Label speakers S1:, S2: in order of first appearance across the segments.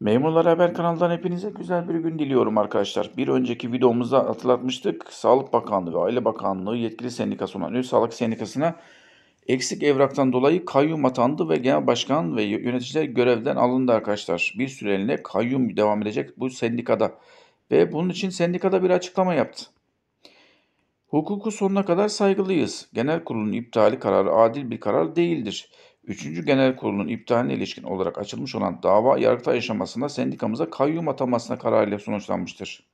S1: Memurlar Haber kanalından hepinize güzel bir gün diliyorum arkadaşlar. Bir önceki videomuzda hatırlatmıştık. Sağlık Bakanlığı ve Aile Bakanlığı yetkili sendikası olan Ünlü Sağlık Sendikası'na eksik evraktan dolayı kayyum atandı ve genel başkan ve yöneticiler görevden alındı arkadaşlar. Bir süreliğine kayyum devam edecek bu sendikada ve bunun için sendikada bir açıklama yaptı. Hukuku sonuna kadar saygılıyız. Genel kurulun iptali kararı adil bir karar değildir. Üçüncü Genel Kurulun iptaline ilişkin olarak açılmış olan dava yargıta aşamasında sendikamıza kayyum atamasına kararıyla sonuçlanmıştır.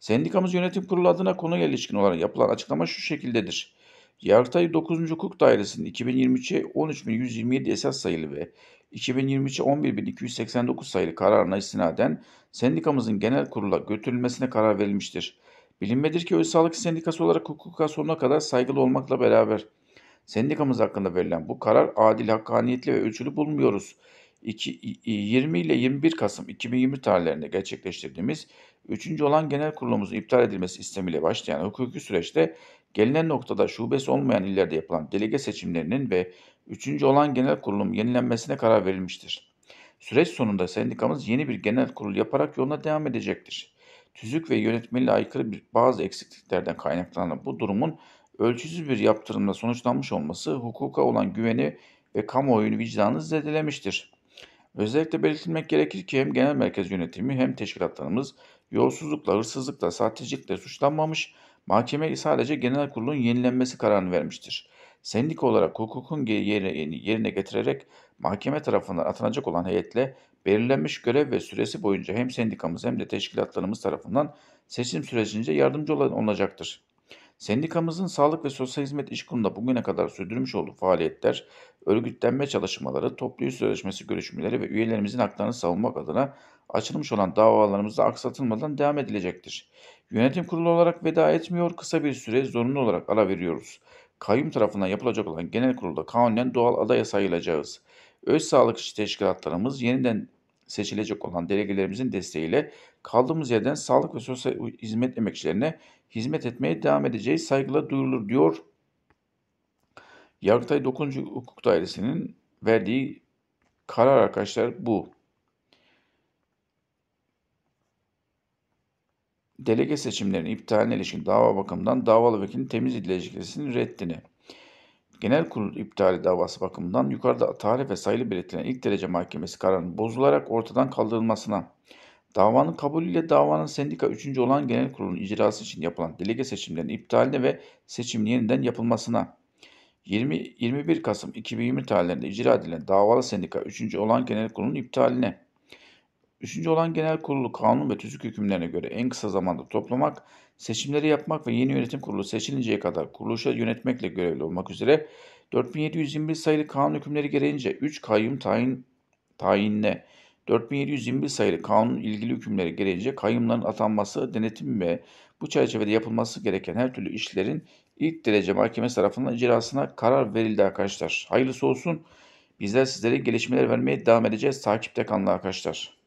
S1: Sendikamız yönetim kurulu adına konuya ilişkin olarak yapılan açıklama şu şekildedir. Yargıtay 9. Hukuk Dairesi'nin 2023'e 13.127 esas sayılı ve 2023'e 11.289 sayılı kararına istinaden sendikamızın genel kurula götürülmesine karar verilmiştir. Bilinmedir ki Öz Sağlık Sendikası olarak hukuka sonuna kadar saygılı olmakla beraber sendikamız hakkında verilen bu karar adil, hakkaniyetli ve ölçülü bulmuyoruz. 20 ile 21 Kasım 2020 tarihlerinde gerçekleştirdiğimiz 3. olan genel kurulumuzun iptal edilmesi istemiyle başlayan hukuki süreçte gelinen noktada şubesi olmayan illerde yapılan delege seçimlerinin ve 3. olan genel kurulum yenilenmesine karar verilmiştir. Süreç sonunda sendikamız yeni bir genel kurul yaparak yoluna devam edecektir. Tüzük ve yönetmeliğe aykırı bir bazı eksikliklerden kaynaklanan bu durumun ölçüsüz bir yaptırımla sonuçlanmış olması hukuka olan güveni ve kamuoyunu vicdanı zedelemiştir. Özellikle belirtilmek gerekir ki hem genel merkez yönetimi hem teşkilatlarımız yolsuzlukla, hırsızlıkla, sahtecilikle suçlanmamış, mahkeme sadece genel kurulun yenilenmesi kararını vermiştir. Sendika olarak hukukun yerine getirerek mahkeme tarafından atanacak olan heyetle belirlenmiş görev ve süresi boyunca hem sendikamız hem de teşkilatlarımız tarafından seçim sürecince yardımcı olacaktır. Sendikamızın Sağlık ve Sosyal Hizmet İş Kurumu'nda bugüne kadar sürdürmüş olduğu faaliyetler, örgütlenme çalışmaları, toplu yüz sözleşmesi görüşmeleri ve üyelerimizin haklarını savunmak adına açılmış olan davalarımızda aksatılmadan devam edilecektir. Yönetim kurulu olarak veda etmiyor, kısa bir süre zorunlu olarak ara veriyoruz. Kayyum tarafından yapılacak olan genel kurulda kanunen doğal adaya sayılacağız. Öz sağlık iş teşkilatlarımız yeniden seçilecek olan delegelerimizin desteğiyle kaldığımız yerden sağlık ve sosyal hizmet emekçilerine hizmet etmeye devam edeceği saygıyla duyurulur diyor. Yargıtay 9. Hukuk Dairesi'nin verdiği karar arkadaşlar bu. Delege seçimlerinin iptaline ilişkin dava bakımından davalı vekilin temiz ilişkisinin reddini Genel kurul iptali davası bakımından yukarıda tarih ve sayılı belirtilen ilk derece mahkemesi kararının bozularak ortadan kaldırılmasına, davanın kabulüyle davanın sendika 3. olan genel kurulun icrası için yapılan delege seçimlerinin iptaline ve seçim yeniden yapılmasına, 20, 21 Kasım 2020 tarihlerinde icra edilen davalı sendika 3. olan genel kurulun iptaline, 3. olan genel kurulu kanun ve tüzük hükümlerine göre en kısa zamanda toplamak, Seçimleri yapmak ve yeni yönetim kurulu seçilinceye kadar kuruluşa yönetmekle görevli olmak üzere 4721 sayılı kanun hükümleri gereğince 3 kayyum tayin tayinine 4721 sayılı kanun ilgili hükümleri gereğince kayyumların atanması, denetim ve bu çerçevede yapılması gereken her türlü işlerin ilk derece mahkemesi tarafından icrasına karar verildi arkadaşlar. Hayırlısı olsun. Bizler sizlere gelişmeler vermeye devam edeceğiz. Takipte kalın arkadaşlar.